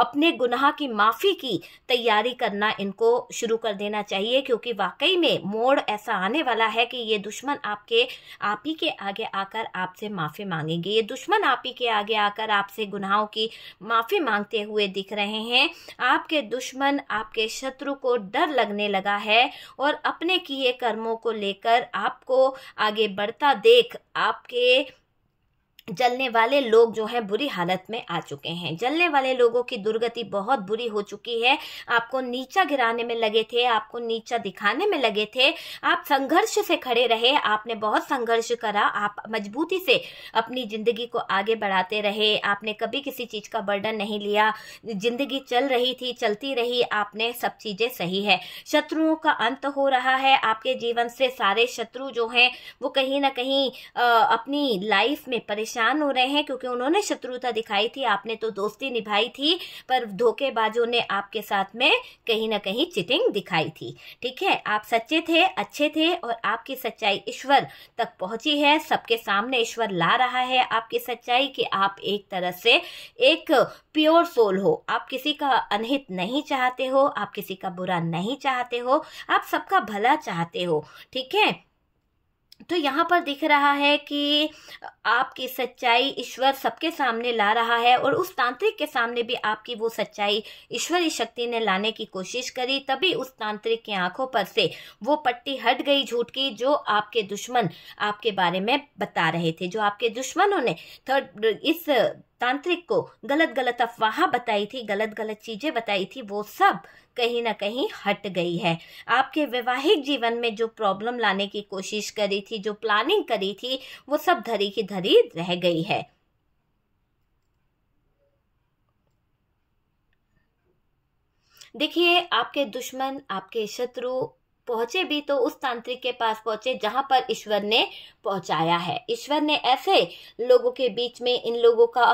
अपने गुनाह की माफ़ी की तैयारी करना इनको शुरू कर देना चाहिए क्योंकि वाकई में मोड़ ऐसा आने वाला है कि ये दुश्मन आपके आप ही के आगे आकर आपसे माफ़ी मांगेंगे ये दुश्मन आप ही के आगे आकर आपसे गुनाहों की माफ़ी मांगते हुए दिख रहे हैं आपके दुश्मन आपके शत्रु को डर लगने लगा है और अपने किए कर्मों को लेकर आपको आगे बढ़ता देख आपके जलने वाले लोग जो हैं बुरी हालत में आ चुके हैं जलने वाले लोगों की दुर्गति बहुत बुरी हो चुकी है आपको नीचा गिराने में लगे थे आपको नीचा दिखाने में लगे थे आप संघर्ष से खड़े रहे आपने बहुत संघर्ष करा आप मजबूती से अपनी जिंदगी को आगे बढ़ाते रहे आपने कभी किसी चीज का बर्डन नहीं लिया जिंदगी चल रही थी चलती रही आपने सब चीजें सही है शत्रुओं का अंत हो रहा है आपके जीवन से सारे शत्रु जो हैं वो कहीं ना कहीं अपनी लाइफ में परेशान परेशान हो रहे हैं क्योंकि उन्होंने शत्रुता दिखाई थी आपने तो दोस्ती निभाई थी पर धोखेबाजों ने आपके साथ में कहीं ना कहीं चिटिंग दिखाई थी ठीक है आप सच्चे थे अच्छे थे और आपकी सच्चाई ईश्वर तक पहुंची है सबके सामने ईश्वर ला रहा है आपकी सच्चाई कि आप एक तरह से एक प्योर सोल हो आप किसी का अनहित नहीं चाहते हो आप किसी का बुरा नहीं चाहते हो आप सबका भला चाहते हो ठीक है तो यहाँ पर दिख रहा है कि आपकी सच्चाई ईश्वर सबके सामने ला रहा है और उस तांत्रिक के सामने भी आपकी वो सच्चाई ईश्वरी शक्ति ने लाने की कोशिश करी तभी उस तांत्रिक की आंखों पर से वो पट्टी हट गई झूठ की जो आपके दुश्मन आपके बारे में बता रहे थे जो आपके दुश्मनों ने थर्ड इस तांत्रिक को गलत गलत अफवाह बताई थी गलत गलत चीज़ें बताई थी वो सब कहीं ना कहीं हट गई है आपके वैवाहिक जीवन में जो प्रॉब्लम लाने की कोशिश करी थी जो प्लानिंग करी थी वो सब धरी की धरी रह गई है देखिए आपके दुश्मन आपके शत्रु पहुंचे भी तो उस तांत्रिक के पास पहुंचे जहां पर ईश्वर ने पहुंचाया है ईश्वर ने ऐसे लोगों के बीच में इन लोगों का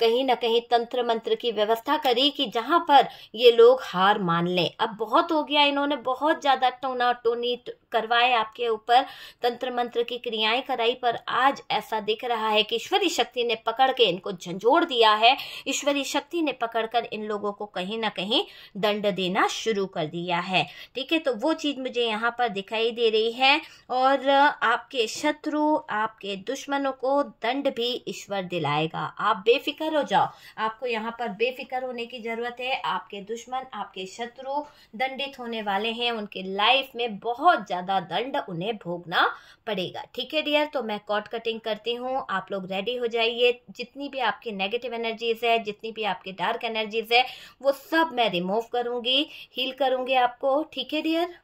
कहीं ना कहीं तंत्र मंत्र की व्यवस्था करी कि जहाँ पर ये लोग हार मान लें अब बहुत हो गया इन्होंने बहुत ज़्यादा टोना टोनी करवाए आपके ऊपर तंत्र मंत्र की क्रियाएं कराई पर आज ऐसा दिख रहा है कि ईश्वरी शक्ति ने पकड़ के इनको झंझोड़ दिया है ईश्वरी शक्ति ने पकड़कर इन लोगों को कहीं ना कहीं दंड देना शुरू कर दिया है ठीक है तो वो चीज़ मुझे यहाँ पर दिखाई दे रही है और आपके शत्रु आपके दुश्मनों को दंड भी ईश्वर दिलाएगा आप बेफिक्र बेफिक्र हो जाओ आपको यहाँ पर बेफिक्र होने की ज़रूरत है आपके दुश्मन आपके शत्रु दंडित होने वाले हैं उनके लाइफ में बहुत ज़्यादा दंड उन्हें भोगना पड़ेगा ठीक है डियर तो मैं कॉट कटिंग करती हूँ आप लोग रेडी हो जाइए जितनी भी आपकी नेगेटिव एनर्जीज है जितनी भी आपकी डार्क एनर्जीज है वो सब मैं रिमूव करूँगी हील करूँगी आपको ठीक है डियर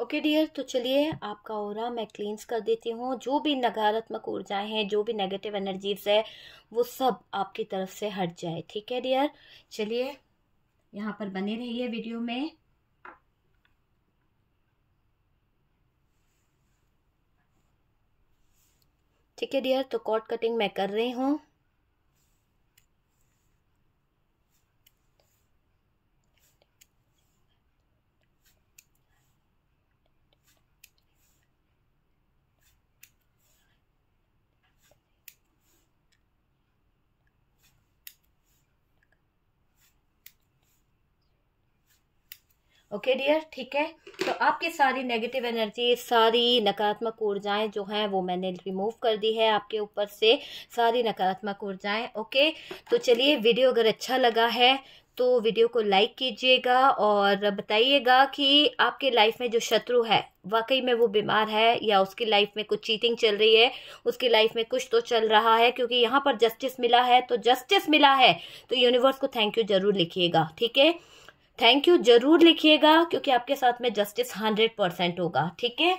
ओके डियर तो चलिए आपका और मैं क्लींस कर देती हूँ जो भी नकारात्मक ऊर्जाएं हैं जो भी नेगेटिव एनर्जीज है वो सब आपकी तरफ से हट जाए ठीक है डियर चलिए यहाँ पर बने रहिए वीडियो में ठीक है डियर तो कॉर्ड कटिंग मैं कर रही हूँ ओके डियर ठीक है तो आपकी सारी नेगेटिव एनर्जी सारी नकारात्मक ऊर्जाएं जो हैं वो मैंने रिमूव कर दी है आपके ऊपर से सारी नकारात्मक ऊर्जाएं ओके तो चलिए वीडियो अगर अच्छा लगा है तो वीडियो को लाइक कीजिएगा और बताइएगा कि आपके लाइफ में जो शत्रु है वाकई में वो बीमार है या उसकी लाइफ में कुछ चीटिंग चल रही है उसकी लाइफ में कुछ तो चल रहा है क्योंकि यहाँ पर जस्टिस मिला है तो जस्टिस मिला है तो यूनिवर्स को थैंक यू जरूर लिखिएगा ठीक है थैंक यू जरूर लिखिएगा क्योंकि आपके साथ में जस्टिस हंड्रेड परसेंट होगा ठीक है